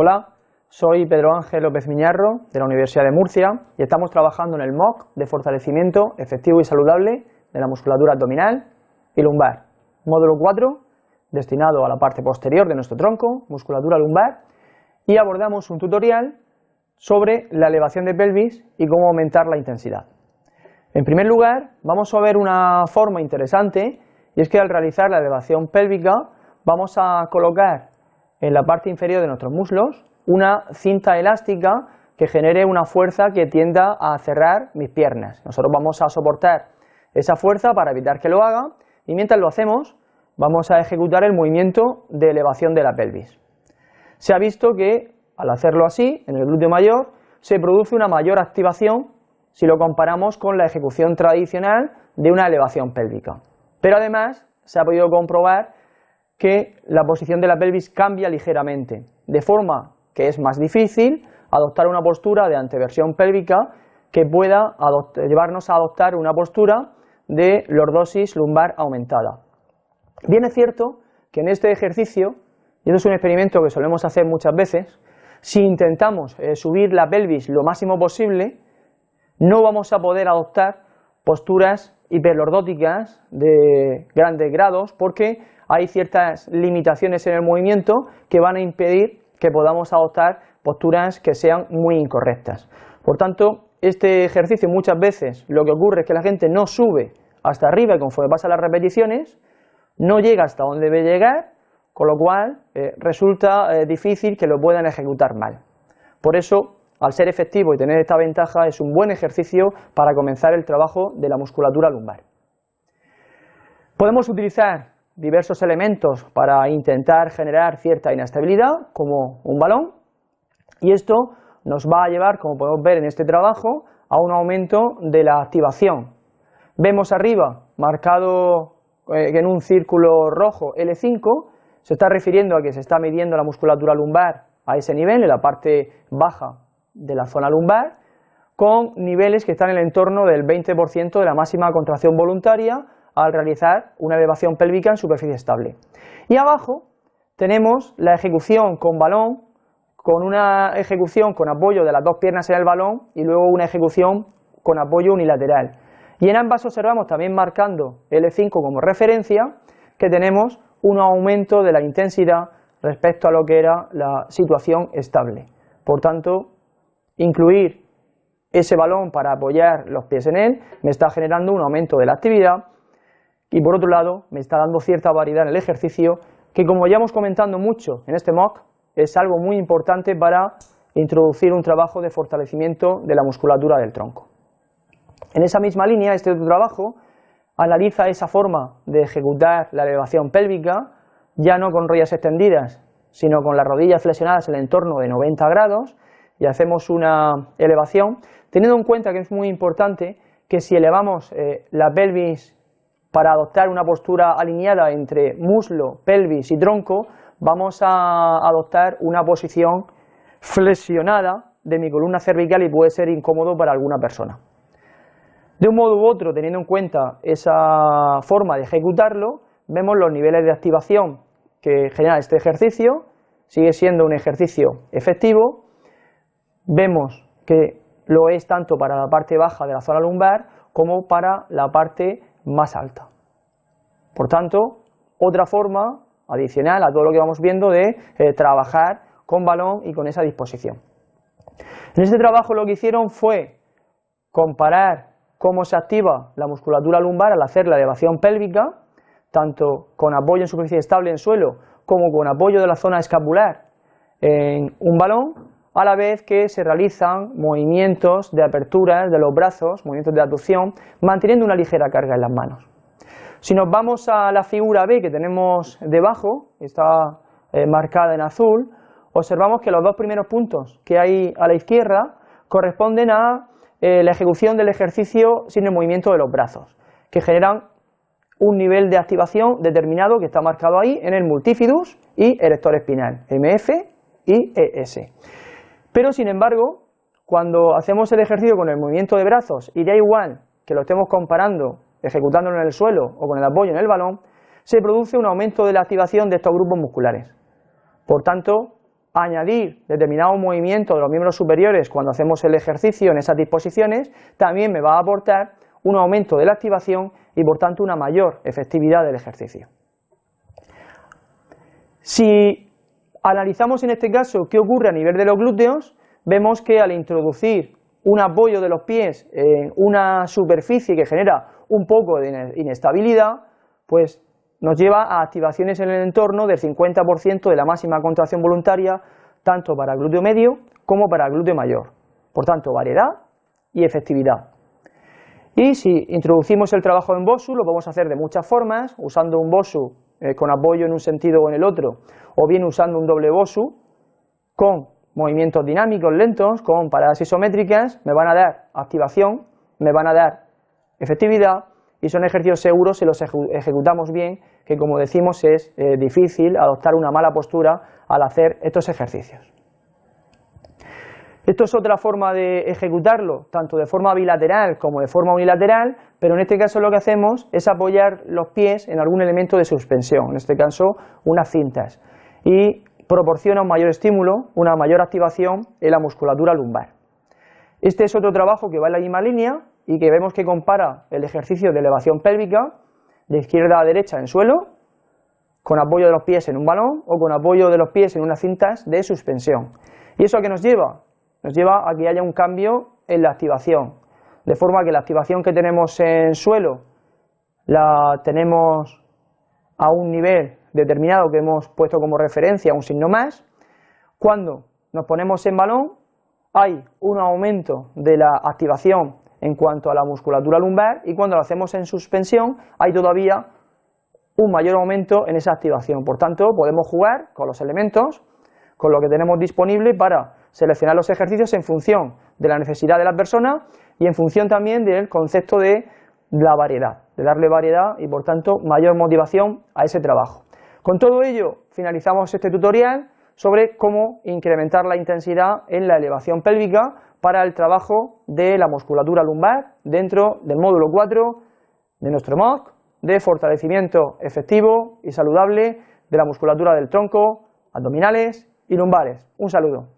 Hola, soy Pedro Ángel López Miñarro de la Universidad de Murcia y estamos trabajando en el MOOC de fortalecimiento efectivo y saludable de la musculatura abdominal y lumbar, módulo 4, destinado a la parte posterior de nuestro tronco, musculatura lumbar, y abordamos un tutorial sobre la elevación de pelvis y cómo aumentar la intensidad. En primer lugar, vamos a ver una forma interesante y es que al realizar la elevación pélvica vamos a colocar en la parte inferior de nuestros muslos una cinta elástica que genere una fuerza que tienda a cerrar mis piernas. Nosotros vamos a soportar esa fuerza para evitar que lo haga y mientras lo hacemos vamos a ejecutar el movimiento de elevación de la pelvis. Se ha visto que al hacerlo así, en el glúteo mayor, se produce una mayor activación si lo comparamos con la ejecución tradicional de una elevación pélvica. Pero además se ha podido comprobar que la posición de la pelvis cambia ligeramente, de forma que es más difícil adoptar una postura de anteversión pélvica que pueda llevarnos a adoptar una postura de lordosis lumbar aumentada. Bien es cierto que en este ejercicio, y esto es un experimento que solemos hacer muchas veces, si intentamos eh, subir la pelvis lo máximo posible, no vamos a poder adoptar posturas hiperlordóticas de grandes grados porque hay ciertas limitaciones en el movimiento que van a impedir que podamos adoptar posturas que sean muy incorrectas. Por tanto, este ejercicio muchas veces lo que ocurre es que la gente no sube hasta arriba y conforme pasa las repeticiones no llega hasta donde debe llegar, con lo cual eh, resulta eh, difícil que lo puedan ejecutar mal. Por eso al ser efectivo y tener esta ventaja, es un buen ejercicio para comenzar el trabajo de la musculatura lumbar. Podemos utilizar diversos elementos para intentar generar cierta inestabilidad, como un balón, y esto nos va a llevar, como podemos ver en este trabajo, a un aumento de la activación. Vemos arriba, marcado eh, en un círculo rojo L5, se está refiriendo a que se está midiendo la musculatura lumbar a ese nivel, en la parte baja de la zona lumbar con niveles que están en el entorno del 20% de la máxima contracción voluntaria al realizar una elevación pélvica en superficie estable. Y abajo tenemos la ejecución con balón, con una ejecución con apoyo de las dos piernas en el balón y luego una ejecución con apoyo unilateral. Y en ambas observamos también marcando L5 como referencia que tenemos un aumento de la intensidad respecto a lo que era la situación estable. Por tanto, incluir ese balón para apoyar los pies en él, me está generando un aumento de la actividad y por otro lado me está dando cierta variedad en el ejercicio que como ya hemos comentado mucho en este mock es algo muy importante para introducir un trabajo de fortalecimiento de la musculatura del tronco. En esa misma línea, este otro trabajo analiza esa forma de ejecutar la elevación pélvica, ya no con rodillas extendidas, sino con las rodillas flexionadas en el entorno de 90 grados, y hacemos una elevación, teniendo en cuenta que es muy importante que si elevamos eh, la pelvis para adoptar una postura alineada entre muslo, pelvis y tronco, vamos a adoptar una posición flexionada de mi columna cervical y puede ser incómodo para alguna persona. De un modo u otro, teniendo en cuenta esa forma de ejecutarlo, vemos los niveles de activación que genera este ejercicio, sigue siendo un ejercicio efectivo vemos que lo es tanto para la parte baja de la zona lumbar como para la parte más alta. Por tanto, otra forma adicional a todo lo que vamos viendo de eh, trabajar con balón y con esa disposición. En este trabajo lo que hicieron fue comparar cómo se activa la musculatura lumbar al hacer la elevación pélvica, tanto con apoyo en superficie estable en suelo como con apoyo de la zona escapular en un balón a la vez que se realizan movimientos de apertura de los brazos, movimientos de aducción, manteniendo una ligera carga en las manos. Si nos vamos a la figura B que tenemos debajo, está eh, marcada en azul, observamos que los dos primeros puntos que hay a la izquierda corresponden a eh, la ejecución del ejercicio sin el movimiento de los brazos, que generan un nivel de activación determinado que está marcado ahí en el multifidus y erector espinal, MF y ES. Pero sin embargo, cuando hacemos el ejercicio con el movimiento de brazos y da igual que lo estemos comparando ejecutándolo en el suelo o con el apoyo en el balón, se produce un aumento de la activación de estos grupos musculares. Por tanto, añadir determinado movimiento de los miembros superiores cuando hacemos el ejercicio en esas disposiciones también me va a aportar un aumento de la activación y por tanto una mayor efectividad del ejercicio. Si analizamos en este caso qué ocurre a nivel de los glúteos, vemos que al introducir un apoyo de los pies en una superficie que genera un poco de inestabilidad, pues nos lleva a activaciones en el entorno del 50% de la máxima contracción voluntaria, tanto para el glúteo medio como para el glúteo mayor. Por tanto, variedad y efectividad. Y si introducimos el trabajo en BOSU, lo vamos a hacer de muchas formas, usando un BOSU eh, con apoyo en un sentido o en el otro, o bien usando un doble BOSU con movimientos dinámicos lentos, con paradas isométricas, me van a dar activación, me van a dar efectividad y son ejercicios seguros si los ejecutamos bien, que como decimos es eh, difícil adoptar una mala postura al hacer estos ejercicios. Esto es otra forma de ejecutarlo, tanto de forma bilateral como de forma unilateral, pero en este caso lo que hacemos es apoyar los pies en algún elemento de suspensión, en este caso unas cintas, y proporciona un mayor estímulo, una mayor activación en la musculatura lumbar. Este es otro trabajo que va en la misma línea y que vemos que compara el ejercicio de elevación pélvica de izquierda a derecha en suelo con apoyo de los pies en un balón o con apoyo de los pies en unas cintas de suspensión. ¿Y eso a qué nos lleva? nos lleva a que haya un cambio en la activación, de forma que la activación que tenemos en suelo la tenemos a un nivel determinado que hemos puesto como referencia un signo más, cuando nos ponemos en balón hay un aumento de la activación en cuanto a la musculatura lumbar y cuando lo hacemos en suspensión hay todavía un mayor aumento en esa activación. Por tanto, podemos jugar con los elementos, con lo que tenemos disponible para seleccionar los ejercicios en función de la necesidad de la persona y en función también del concepto de la variedad, de darle variedad y por tanto mayor motivación a ese trabajo. Con todo ello, finalizamos este tutorial sobre cómo incrementar la intensidad en la elevación pélvica para el trabajo de la musculatura lumbar dentro del módulo 4 de nuestro MOOC de fortalecimiento efectivo y saludable de la musculatura del tronco, abdominales y lumbares. Un saludo.